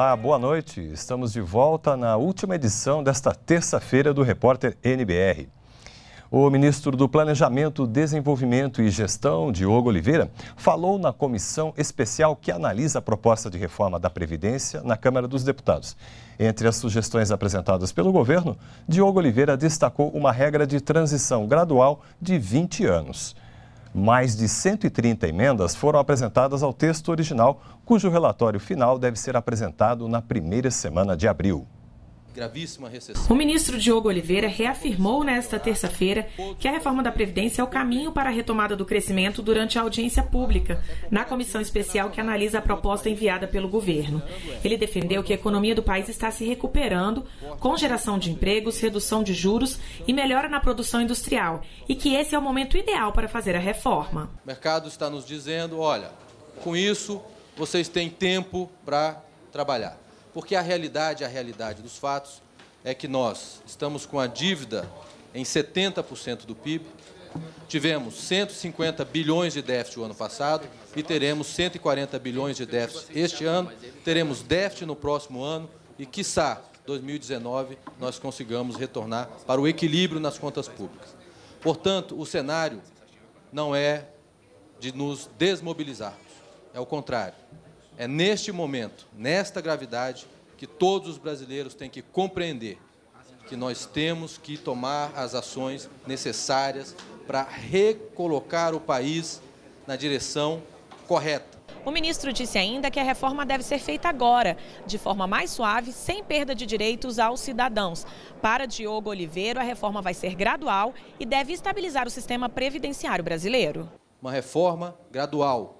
Olá, boa noite. Estamos de volta na última edição desta terça-feira do Repórter NBR. O ministro do Planejamento, Desenvolvimento e Gestão, Diogo Oliveira, falou na comissão especial que analisa a proposta de reforma da Previdência na Câmara dos Deputados. Entre as sugestões apresentadas pelo governo, Diogo Oliveira destacou uma regra de transição gradual de 20 anos. Mais de 130 emendas foram apresentadas ao texto original, cujo relatório final deve ser apresentado na primeira semana de abril gravíssima recessão. O ministro Diogo Oliveira reafirmou nesta terça-feira que a reforma da Previdência é o caminho para a retomada do crescimento durante a audiência pública, na comissão especial que analisa a proposta enviada pelo governo. Ele defendeu que a economia do país está se recuperando, com geração de empregos, redução de juros e melhora na produção industrial, e que esse é o momento ideal para fazer a reforma. O mercado está nos dizendo: olha, com isso vocês têm tempo para trabalhar porque a realidade, é a realidade dos fatos, é que nós estamos com a dívida em 70% do PIB, tivemos 150 bilhões de déficit o ano passado e teremos 140 bilhões de déficit este ano, teremos déficit no próximo ano e, quiçá, 2019, nós consigamos retornar para o equilíbrio nas contas públicas. Portanto, o cenário não é de nos desmobilizarmos, é o contrário. É neste momento, nesta gravidade, que todos os brasileiros têm que compreender que nós temos que tomar as ações necessárias para recolocar o país na direção correta. O ministro disse ainda que a reforma deve ser feita agora, de forma mais suave, sem perda de direitos aos cidadãos. Para Diogo Oliveira, a reforma vai ser gradual e deve estabilizar o sistema previdenciário brasileiro. Uma reforma gradual,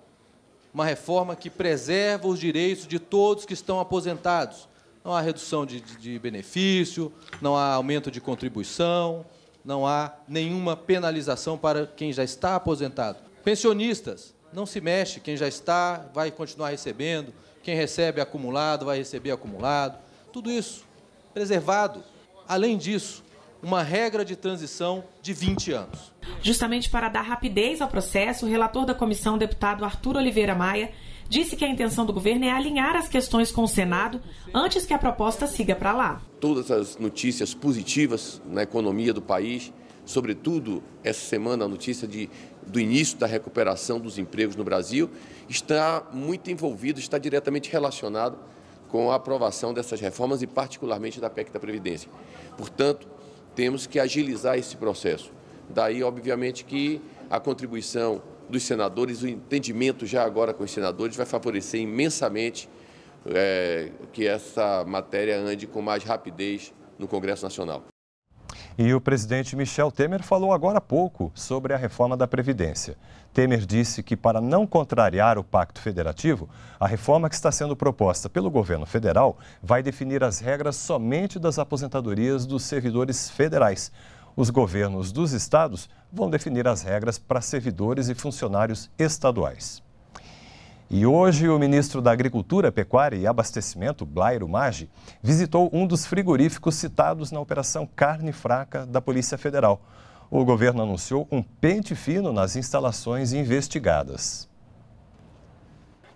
uma reforma que preserva os direitos de todos que estão aposentados. Não há redução de, de, de benefício, não há aumento de contribuição, não há nenhuma penalização para quem já está aposentado. Pensionistas, não se mexe, quem já está vai continuar recebendo, quem recebe acumulado vai receber acumulado, tudo isso preservado. Além disso, uma regra de transição de 20 anos. Justamente para dar rapidez ao processo, o relator da comissão, deputado Arthur Oliveira Maia, disse que a intenção do governo é alinhar as questões com o Senado antes que a proposta siga para lá. Todas as notícias positivas na economia do país, sobretudo essa semana a notícia de, do início da recuperação dos empregos no Brasil, está muito envolvido, está diretamente relacionado com a aprovação dessas reformas e particularmente da PEC da Previdência. Portanto, temos que agilizar esse processo. Daí, obviamente, que a contribuição dos senadores, o entendimento já agora com os senadores, vai favorecer imensamente é, que essa matéria ande com mais rapidez no Congresso Nacional. E o presidente Michel Temer falou agora há pouco sobre a reforma da Previdência. Temer disse que, para não contrariar o Pacto Federativo, a reforma que está sendo proposta pelo governo federal vai definir as regras somente das aposentadorias dos servidores federais. Os governos dos estados vão definir as regras para servidores e funcionários estaduais. E hoje o ministro da Agricultura, Pecuária e Abastecimento, Blairo Maggi, visitou um dos frigoríficos citados na Operação Carne Fraca da Polícia Federal. O governo anunciou um pente fino nas instalações investigadas.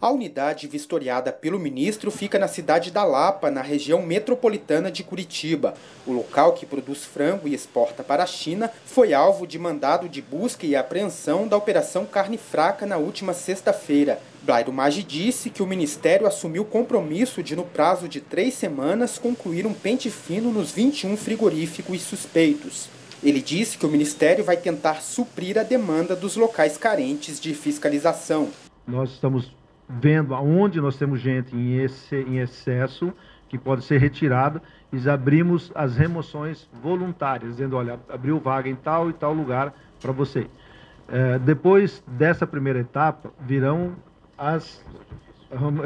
A unidade vistoriada pelo ministro fica na cidade da Lapa, na região metropolitana de Curitiba. O local que produz frango e exporta para a China foi alvo de mandado de busca e apreensão da Operação Carne Fraca na última sexta-feira. Blairo Maggi disse que o Ministério assumiu o compromisso de, no prazo de três semanas, concluir um pente fino nos 21 frigoríficos suspeitos. Ele disse que o Ministério vai tentar suprir a demanda dos locais carentes de fiscalização. Nós estamos vendo aonde nós temos gente em, esse, em excesso, que pode ser retirada, e abrimos as remoções voluntárias, dizendo, olha, abriu vaga em tal e tal lugar para você. É, depois dessa primeira etapa, virão as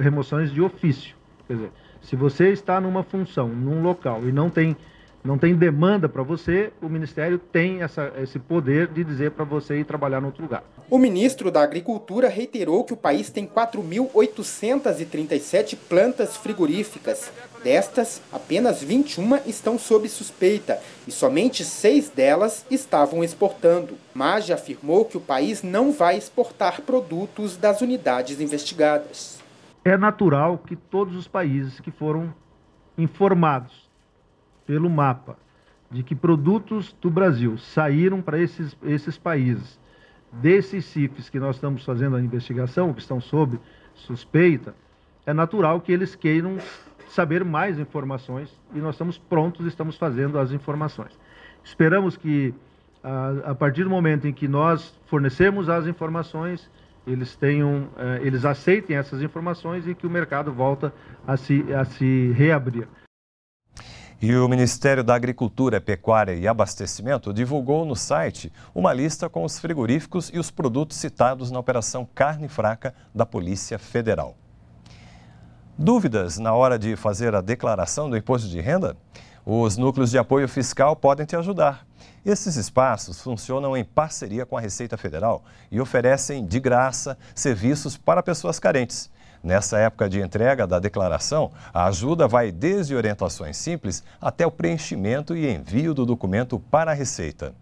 remoções de ofício. Quer dizer, se você está numa função, num local e não tem não tem demanda para você, o Ministério tem essa, esse poder de dizer para você ir trabalhar em outro lugar. O ministro da Agricultura reiterou que o país tem 4.837 plantas frigoríficas. Destas, apenas 21 estão sob suspeita e somente seis delas estavam exportando. Maja afirmou que o país não vai exportar produtos das unidades investigadas. É natural que todos os países que foram informados pelo mapa de que produtos do Brasil saíram para esses, esses países, desses CIFs que nós estamos fazendo a investigação, que estão sob suspeita, é natural que eles queiram saber mais informações e nós estamos prontos, estamos fazendo as informações. Esperamos que, a, a partir do momento em que nós fornecemos as informações, eles tenham, eh, eles aceitem essas informações e que o mercado volta a se, a se reabrir. E o Ministério da Agricultura, Pecuária e Abastecimento divulgou no site uma lista com os frigoríficos e os produtos citados na Operação Carne Fraca da Polícia Federal. Dúvidas na hora de fazer a declaração do imposto de renda? Os núcleos de apoio fiscal podem te ajudar. Esses espaços funcionam em parceria com a Receita Federal e oferecem de graça serviços para pessoas carentes. Nessa época de entrega da declaração, a ajuda vai desde orientações simples até o preenchimento e envio do documento para a Receita.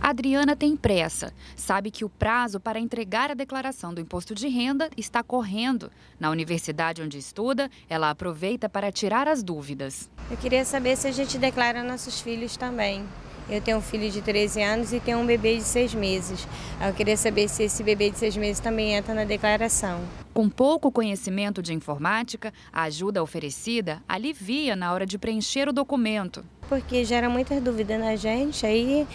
Adriana tem pressa. Sabe que o prazo para entregar a declaração do imposto de renda está correndo. Na universidade onde estuda, ela aproveita para tirar as dúvidas. Eu queria saber se a gente declara nossos filhos também. Eu tenho um filho de 13 anos e tenho um bebê de 6 meses. Eu queria saber se esse bebê de 6 meses também entra na declaração. Com pouco conhecimento de informática, a ajuda oferecida alivia na hora de preencher o documento. Porque gera muita dúvida na gente, aí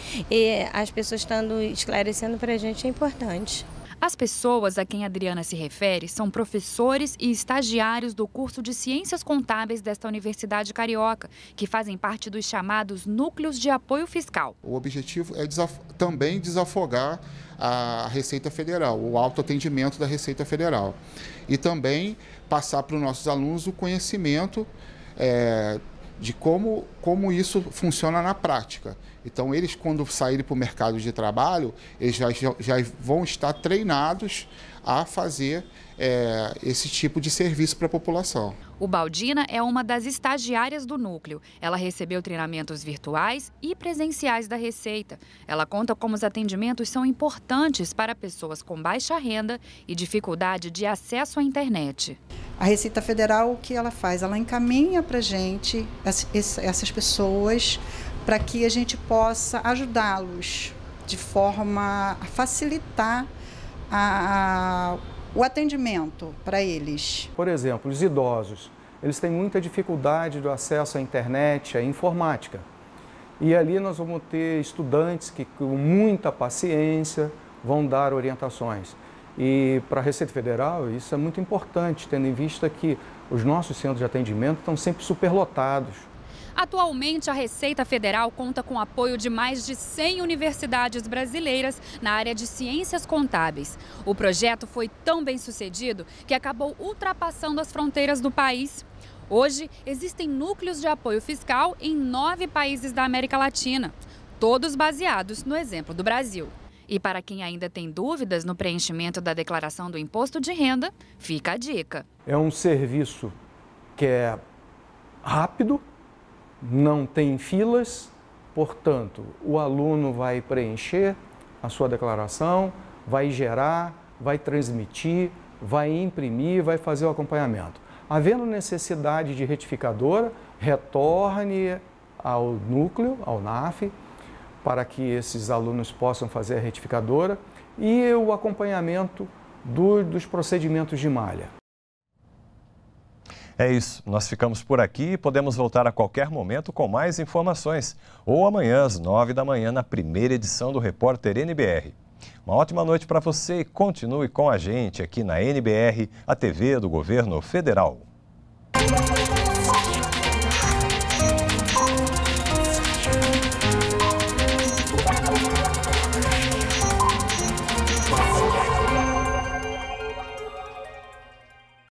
as pessoas estando esclarecendo para a gente é importante. As pessoas a quem Adriana se refere são professores e estagiários do curso de Ciências Contábeis desta Universidade Carioca, que fazem parte dos chamados núcleos de apoio fiscal. O objetivo é desaf também desafogar a Receita Federal, o autoatendimento da Receita Federal. E também passar para os nossos alunos o conhecimento é, de como como isso funciona na prática. Então, eles, quando saírem para o mercado de trabalho, eles já, já vão estar treinados a fazer é, esse tipo de serviço para a população. O Baldina é uma das estagiárias do núcleo. Ela recebeu treinamentos virtuais e presenciais da Receita. Ela conta como os atendimentos são importantes para pessoas com baixa renda e dificuldade de acesso à internet. A Receita Federal, o que ela faz? Ela encaminha para a gente essas pessoas para que a gente possa ajudá-los de forma a facilitar a, a, o atendimento para eles. Por exemplo, os idosos, eles têm muita dificuldade do acesso à internet, à informática. E ali nós vamos ter estudantes que, com muita paciência, vão dar orientações. E para a Receita Federal, isso é muito importante, tendo em vista que os nossos centros de atendimento estão sempre superlotados. Atualmente, a Receita Federal conta com apoio de mais de 100 universidades brasileiras na área de ciências contábeis. O projeto foi tão bem sucedido que acabou ultrapassando as fronteiras do país. Hoje, existem núcleos de apoio fiscal em nove países da América Latina, todos baseados no exemplo do Brasil. E para quem ainda tem dúvidas no preenchimento da declaração do imposto de renda, fica a dica. É um serviço que é rápido, não tem filas, portanto, o aluno vai preencher a sua declaração, vai gerar, vai transmitir, vai imprimir, vai fazer o acompanhamento. Havendo necessidade de retificadora, retorne ao núcleo, ao NAF, para que esses alunos possam fazer a retificadora e o acompanhamento do, dos procedimentos de malha. É isso, nós ficamos por aqui e podemos voltar a qualquer momento com mais informações. Ou amanhã, às nove da manhã, na primeira edição do Repórter NBR. Uma ótima noite para você e continue com a gente aqui na NBR, a TV do Governo Federal.